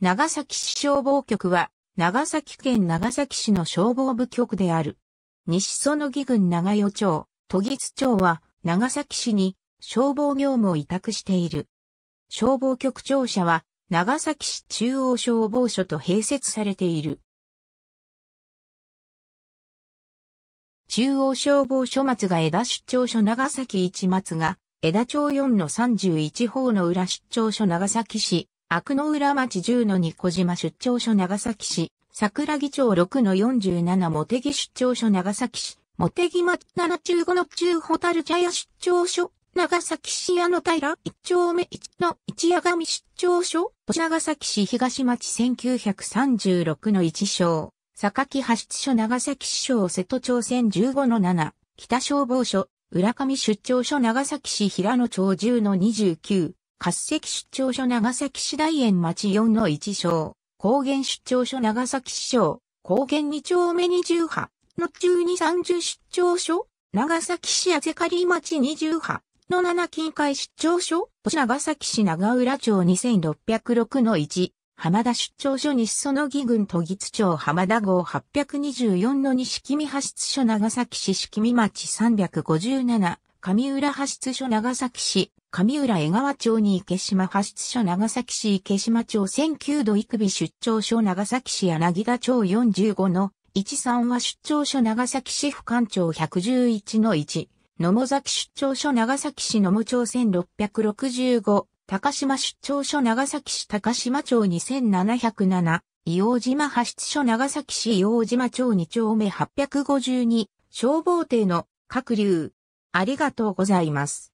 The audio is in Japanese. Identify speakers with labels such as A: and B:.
A: 長崎市消防局は、長崎県長崎市の消防部局
B: である。西園木郡長与町、都議津町は、長崎市に
C: 消防業務を委託している。消防局庁舎は、長崎市中央消防署と併設されている。中央消防署松が枝出張所長崎一松が、
B: 枝町4の31方の裏出張所長崎市、悪の浦町10の2小島出張所長崎市、桜木町6の47茂木出張所長崎市、茂木町7中5の中ホタル茶屋出張所、長崎市矢野平一丁目一の一矢上出張所、長崎市東町1936の一章、榊派出所長崎市省瀬戸町線15の7、北消防署、浦上出張所長崎市平野町10の29、滑石出張所長崎市大園町4の1章、高原出張所長崎市章、高原2丁目20波、の中2 30出張所、長崎市あぜかり町20波、の7近海出張所、長崎市長浦町2606の1、浜田出張所西園木郡都議津町浜田号824の西君派出所長崎市四君町357、上浦派出所長崎市上浦江川町に池島派出所長崎市池島町1009度育美出張所長崎市柳田町45の13は出張所長崎市府官庁111の1、野茂崎出張所長崎市野茂町1665、高島出張所長崎市高島町2707、硫黄島派出所長崎市硫黄島町2丁目
A: 852、消防艇の各流。ありがとうございます。